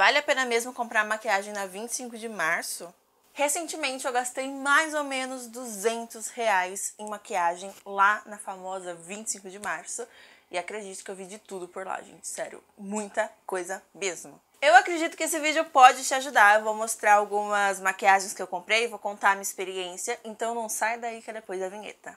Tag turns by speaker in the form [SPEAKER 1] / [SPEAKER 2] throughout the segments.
[SPEAKER 1] Vale a pena mesmo comprar maquiagem na 25 de março? Recentemente eu gastei mais ou menos 200 reais em maquiagem lá na famosa 25 de março. E acredito que eu vi de tudo por lá, gente. Sério, muita coisa mesmo. Eu acredito que esse vídeo pode te ajudar. Eu vou mostrar algumas maquiagens que eu comprei, vou contar a minha experiência. Então não sai daí que é depois da vinheta.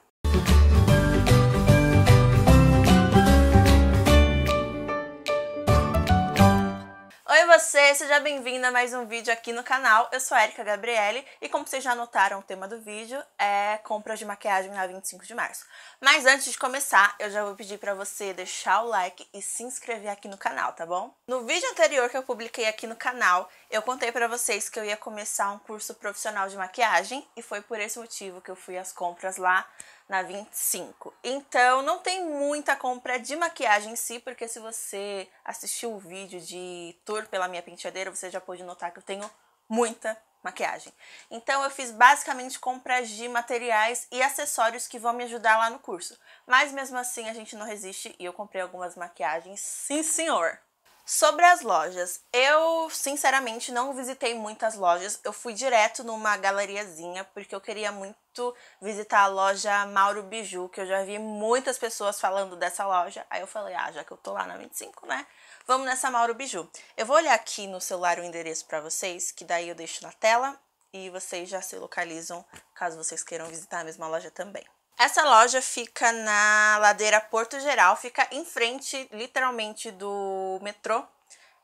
[SPEAKER 1] seja bem-vinda a mais um vídeo aqui no canal. Eu sou a Erika Gabriele e como vocês já notaram, o tema do vídeo é compras de maquiagem na 25 de março. Mas antes de começar, eu já vou pedir para você deixar o like e se inscrever aqui no canal, tá bom? No vídeo anterior que eu publiquei aqui no canal, eu contei para vocês que eu ia começar um curso profissional de maquiagem e foi por esse motivo que eu fui às compras lá na 25. Então, não tem muita compra de maquiagem em si, porque se você assistiu o vídeo de tour pela minha penteadeira, você já pôde notar que eu tenho muita maquiagem. Então eu fiz basicamente compras de materiais e acessórios que vão me ajudar lá no curso. Mas mesmo assim a gente não resiste e eu comprei algumas maquiagens, sim senhor. Sobre as lojas, eu sinceramente não visitei muitas lojas, eu fui direto numa galeriazinha porque eu queria muito visitar a loja Mauro Biju, que eu já vi muitas pessoas falando dessa loja. Aí eu falei, ah, já que eu tô lá na 25, né? Vamos nessa Mauro Biju. Eu vou olhar aqui no celular o endereço para vocês, que daí eu deixo na tela e vocês já se localizam caso vocês queiram visitar a mesma loja também. Essa loja fica na ladeira Porto Geral, fica em frente literalmente do metrô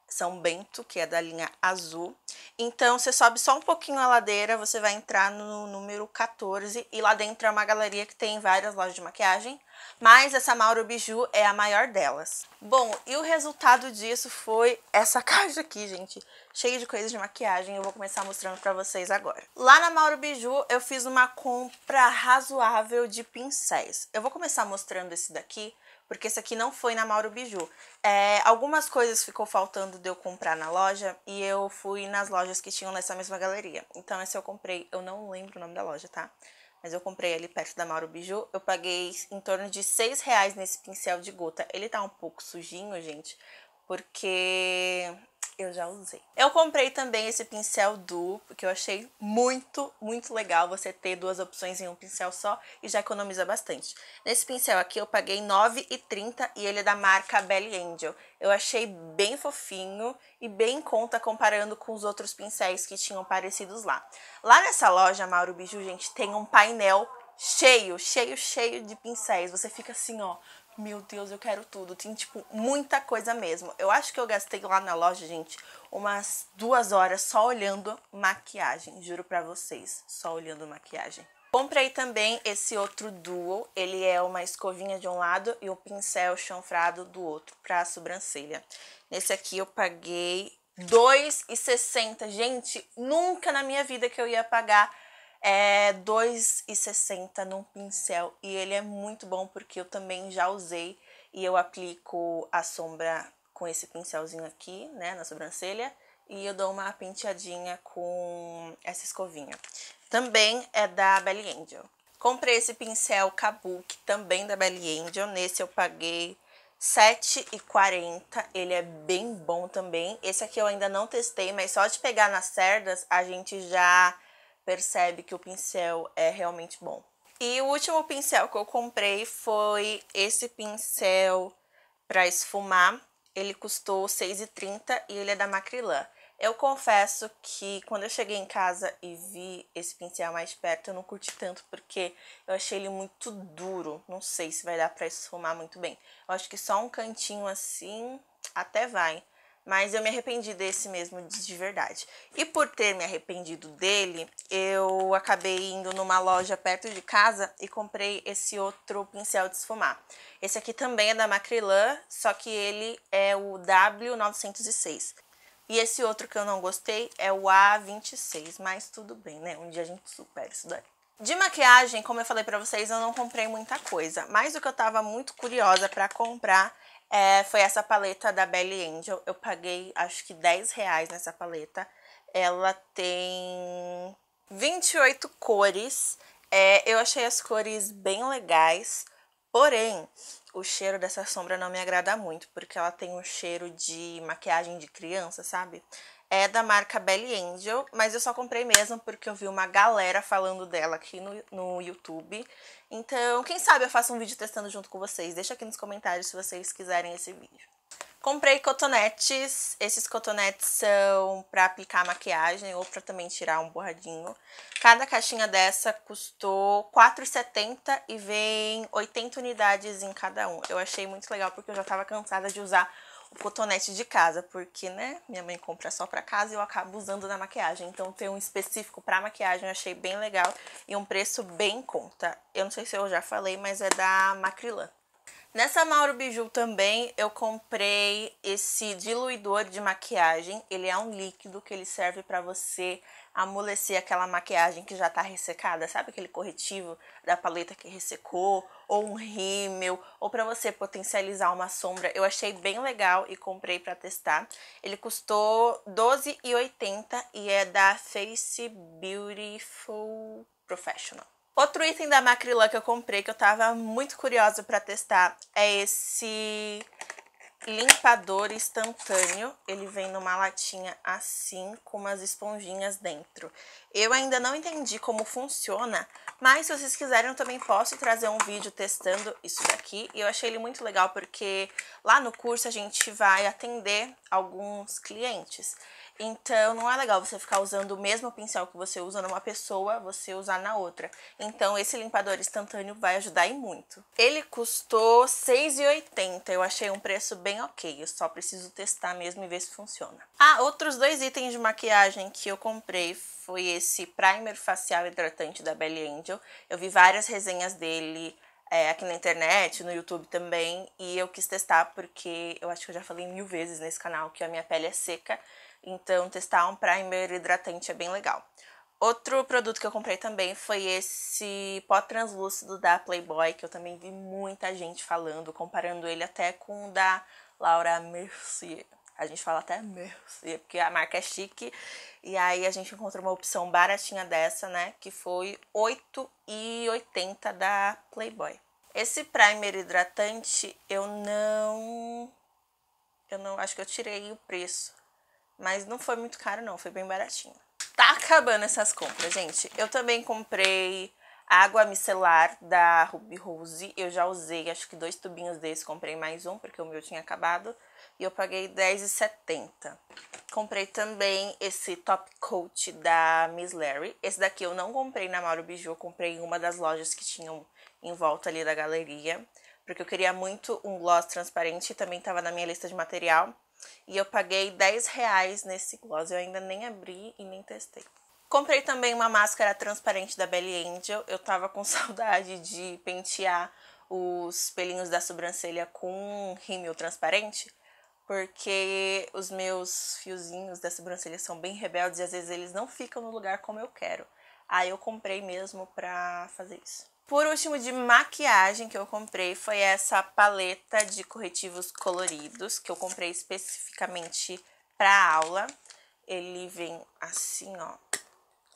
[SPEAKER 1] São Bento, que é da linha azul. Então você sobe só um pouquinho a ladeira, você vai entrar no número 14 e lá dentro é uma galeria que tem várias lojas de maquiagem mas essa Mauro Biju é a maior delas. Bom, e o resultado disso foi essa caixa aqui, gente, cheia de coisas de maquiagem, eu vou começar mostrando pra vocês agora. Lá na Mauro Biju eu fiz uma compra razoável de pincéis. Eu vou começar mostrando esse daqui, porque esse aqui não foi na Mauro Biju. É, algumas coisas ficou faltando de eu comprar na loja e eu fui nas lojas que tinham nessa mesma galeria. Então esse eu comprei, eu não lembro o nome da loja, tá? mas eu comprei ali perto da Mauro Bijou, eu paguei em torno de 6 reais nesse pincel de gota. Ele tá um pouco sujinho, gente, porque eu já usei. Eu comprei também esse pincel duplo, que eu achei muito, muito legal você ter duas opções em um pincel só e já economiza bastante. Nesse pincel aqui eu paguei R$ 9,30 e ele é da marca Belly Angel. Eu achei bem fofinho e bem em conta comparando com os outros pincéis que tinham parecidos lá. Lá nessa loja, Mauro Biju, gente, tem um painel cheio, cheio, cheio de pincéis. Você fica assim, ó, meu Deus, eu quero tudo. Tinha, tipo, muita coisa mesmo. Eu acho que eu gastei lá na loja, gente, umas duas horas só olhando maquiagem. Juro pra vocês, só olhando maquiagem. Comprei também esse outro duo, ele é uma escovinha de um lado e um pincel chanfrado do outro para a sobrancelha. Nesse aqui eu paguei R$2,60. Gente, nunca na minha vida que eu ia pagar é 2,60 num pincel e ele é muito bom porque eu também já usei e eu aplico a sombra com esse pincelzinho aqui, né, na sobrancelha, e eu dou uma penteadinha com essa escovinha. Também é da Belly Angel. Comprei esse pincel Kabuki, também da Belly Angel, nesse eu paguei 7,40, ele é bem bom também. Esse aqui eu ainda não testei, mas só de pegar nas cerdas a gente já percebe que o pincel é realmente bom. E o último pincel que eu comprei foi esse pincel para esfumar. Ele custou R$6,30 e ele é da Macrylan. Eu confesso que quando eu cheguei em casa e vi esse pincel mais perto, eu não curti tanto porque eu achei ele muito duro. Não sei se vai dar para esfumar muito bem. Eu acho que só um cantinho assim até vai. Mas eu me arrependi desse mesmo de verdade. E por ter me arrependido dele, eu acabei indo numa loja perto de casa e comprei esse outro pincel de esfumar. Esse aqui também é da Macrylan, só que ele é o W906. E esse outro que eu não gostei é o A26, mas tudo bem, né? Um dia a gente supera isso daí. De maquiagem, como eu falei pra vocês, eu não comprei muita coisa, mas o que eu tava muito curiosa pra comprar é, foi essa paleta da Belly Angel. Eu paguei acho que 10 reais nessa paleta. Ela tem 28 cores. É, eu achei as cores bem legais, porém o cheiro dessa sombra não me agrada muito, porque ela tem um cheiro de maquiagem de criança, sabe? é da marca Belly Angel, mas eu só comprei mesmo porque eu vi uma galera falando dela aqui no, no YouTube. Então, quem sabe eu faço um vídeo testando junto com vocês. Deixa aqui nos comentários se vocês quiserem esse vídeo. Comprei cotonetes. Esses cotonetes são para aplicar maquiagem ou para também tirar um borradinho. Cada caixinha dessa custou R$4,70 e vem 80 unidades em cada um. Eu achei muito legal porque eu já estava cansada de usar o cotonete de casa, porque, né, minha mãe compra só para casa e eu acabo usando na maquiagem. Então tem um específico para maquiagem, eu achei bem legal e um preço bem conta. Eu não sei se eu já falei, mas é da Macrilan. Nessa Mauro Biju também eu comprei esse diluidor de maquiagem. Ele é um líquido que ele serve para você amolecer aquela maquiagem que já tá ressecada, sabe aquele corretivo da paleta que ressecou, ou um rímel, ou para você potencializar uma sombra. Eu achei bem legal e comprei para testar. Ele custou 12,80 e é da Face Beautiful Professional. Outro item da Macrilã que eu comprei, que eu tava muito curiosa para testar, é esse limpador instantâneo. Ele vem numa latinha assim, com umas esponjinhas dentro. Eu ainda não entendi como funciona, mas se vocês quiserem eu também posso trazer um vídeo testando isso daqui. E eu achei ele muito legal porque lá no curso a gente vai atender alguns clientes. Então, não é legal você ficar usando o mesmo pincel que você usa numa pessoa, você usar na outra. Então, esse limpador instantâneo vai ajudar e muito. Ele custou R$6,80. Eu achei um preço bem ok. Eu só preciso testar mesmo e ver se funciona. Ah, outros dois itens de maquiagem que eu comprei foi esse primer facial hidratante da Belly Angel. Eu vi várias resenhas dele é, aqui na internet, no YouTube também, e eu quis testar porque eu acho que eu já falei mil vezes nesse canal que a minha pele é seca então, testar um primer hidratante é bem legal. Outro produto que eu comprei também foi esse pó translúcido da Playboy, que eu também vi muita gente falando, comparando ele até com o da Laura Mercier. A gente fala até Mercier, porque a marca é chique. E aí a gente encontrou uma opção baratinha dessa, né? Que foi e 8,80 da Playboy. Esse primer hidratante eu não. Eu não. Acho que eu tirei o preço. Mas não foi muito caro não, foi bem baratinho. Tá acabando essas compras, gente. Eu também comprei água micelar da Ruby Rose. Eu já usei, acho que dois tubinhos desse. Comprei mais um, porque o meu tinha acabado. E eu paguei R$10,70. Comprei também esse top coat da Miss Larry. Esse daqui eu não comprei na Mauro Biju. Eu comprei em uma das lojas que tinham em volta ali da galeria. Porque eu queria muito um gloss transparente. Também estava na minha lista de material. E eu paguei 10 reais nesse gloss, eu ainda nem abri e nem testei. Comprei também uma máscara transparente da Belly Angel, eu tava com saudade de pentear os pelinhos da sobrancelha com rímel transparente, porque os meus fiozinhos da sobrancelha são bem rebeldes e às vezes eles não ficam no lugar como eu quero. Aí eu comprei mesmo pra fazer isso. Por último, de maquiagem que eu comprei foi essa paleta de corretivos coloridos, que eu comprei especificamente para aula. Ele vem assim, ó,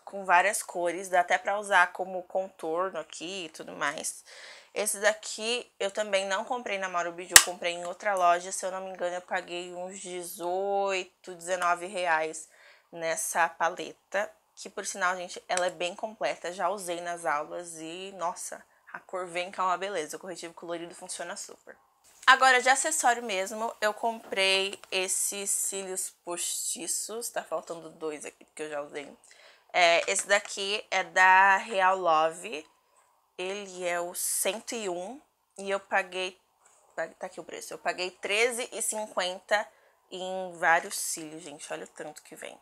[SPEAKER 1] com várias cores, dá até para usar como contorno aqui e tudo mais. Esse daqui eu também não comprei na Mauro Biju, comprei em outra loja, se eu não me engano eu paguei uns 18, 19 reais nessa paleta que por sinal, gente, ela é bem completa, já usei nas aulas e, nossa, a cor vem com é uma beleza, o corretivo colorido funciona super. Agora, de acessório mesmo, eu comprei esses cílios postiços, tá faltando dois aqui, porque eu já usei. É, esse daqui é da Real Love, ele é o 101 e eu paguei, tá aqui o preço, eu paguei R$13,50 em vários cílios, gente, olha o tanto que vem.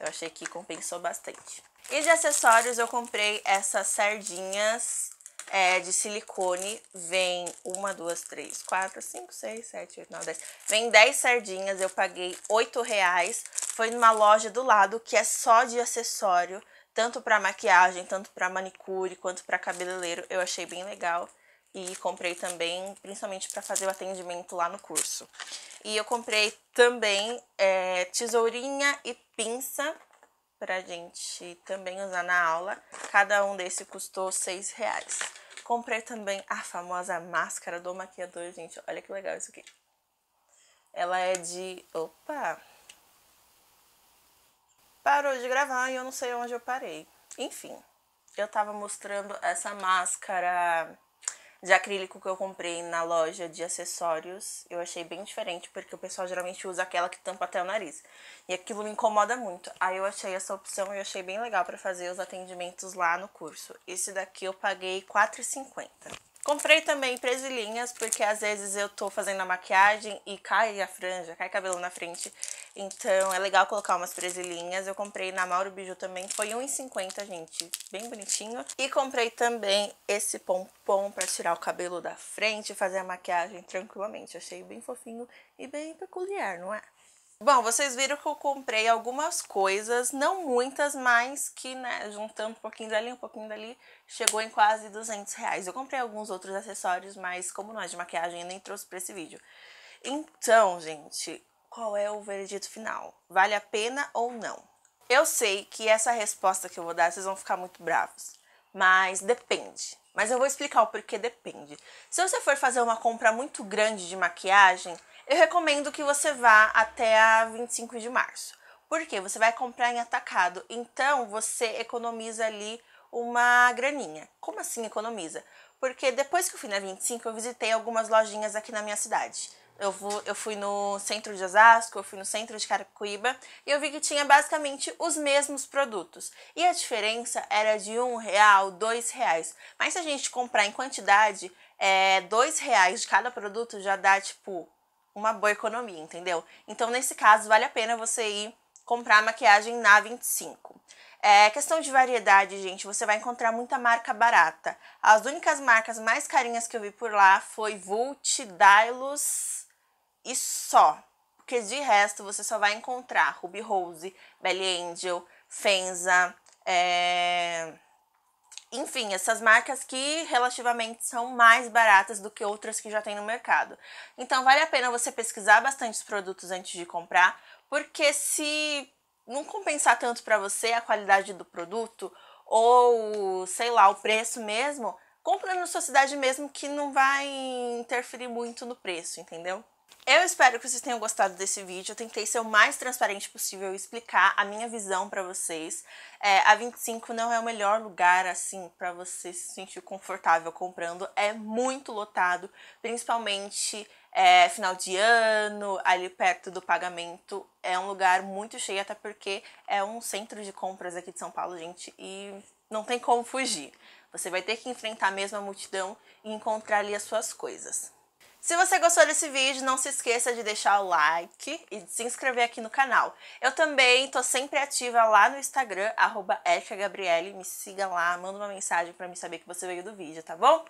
[SPEAKER 1] Eu achei que compensou bastante. E de acessórios eu comprei essas sardinhas é, de silicone. Vem uma, duas, três, quatro, cinco, seis, sete, oito, nove, dez. Vem dez sardinhas, eu paguei oito reais. Foi numa loja do lado que é só de acessório. Tanto para maquiagem, tanto para manicure, quanto para cabeleireiro. Eu achei bem legal e comprei também, principalmente para fazer o atendimento lá no curso. E eu comprei também é, tesourinha e pinça para gente também usar na aula. Cada um desse custou seis reais. Comprei também a famosa máscara do maquiador, gente. Olha que legal isso aqui. Ela é de. Opa! Parou de gravar e eu não sei onde eu parei. Enfim, eu tava mostrando essa máscara de acrílico que eu comprei na loja de acessórios, eu achei bem diferente, porque o pessoal geralmente usa aquela que tampa até o nariz. E aquilo me incomoda muito. Aí eu achei essa opção e achei bem legal para fazer os atendimentos lá no curso. Esse daqui eu paguei R$4,50. Comprei também presilhinhas, porque às vezes eu tô fazendo a maquiagem e cai a franja, cai cabelo na frente. Então é legal colocar umas presilhinhas. Eu comprei na Mauro Biju também, foi R$1,50, gente. Bem bonitinho. E comprei também esse pompom pra tirar o cabelo da frente e fazer a maquiagem tranquilamente. Achei bem fofinho e bem peculiar, não é? Bom, vocês viram que eu comprei algumas coisas, não muitas, mas que, né, juntando um pouquinho dali, um pouquinho dali, chegou em quase 200 reais. Eu comprei alguns outros acessórios, mas como não é de maquiagem, eu nem trouxe pra esse vídeo. Então, gente, qual é o veredito final? Vale a pena ou não? Eu sei que essa resposta que eu vou dar vocês vão ficar muito bravos, mas depende. Mas eu vou explicar o porquê depende. Se você for fazer uma compra muito grande de maquiagem, eu recomendo que você vá até a 25 de março. Porque você vai comprar em atacado, então você economiza ali uma graninha. Como assim economiza? Porque depois que eu fui na 25, eu visitei algumas lojinhas aqui na minha cidade. Eu, vou, eu fui no centro de Osasco, eu fui no centro de Caracuíba e eu vi que tinha basicamente os mesmos produtos. E a diferença era de um real, dois reais. Mas se a gente comprar em quantidade, é, dois reais de cada produto já dá tipo uma boa economia, entendeu? Então nesse caso vale a pena você ir comprar maquiagem na 25. É, questão de variedade, gente, você vai encontrar muita marca barata. As únicas marcas mais carinhas que eu vi por lá foi Vult, Dylos, e só. Porque de resto você só vai encontrar Ruby Rose, Belly Angel, Fenza, é... enfim, essas marcas que relativamente são mais baratas do que outras que já tem no mercado. Então vale a pena você pesquisar bastante os produtos antes de comprar, porque se não compensar tanto para você a qualidade do produto ou sei lá, o preço mesmo, compra na sua cidade mesmo que não vai interferir muito no preço, entendeu? Eu espero que vocês tenham gostado desse vídeo. Eu tentei ser o mais transparente possível e explicar a minha visão para vocês. É, a 25 não é o melhor lugar, assim, para você se sentir confortável comprando. É muito lotado, principalmente é, final de ano, ali perto do pagamento. É um lugar muito cheio, até porque é um centro de compras aqui de São Paulo, gente, e não tem como fugir. Você vai ter que enfrentar mesmo a multidão e encontrar ali as suas coisas. Se você gostou desse vídeo, não se esqueça de deixar o like e de se inscrever aqui no canal. Eu também tô sempre ativa lá no Instagram, arroba me siga lá, manda uma mensagem para me saber que você veio do vídeo, tá bom?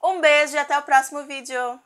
[SPEAKER 1] Um beijo e até o próximo vídeo!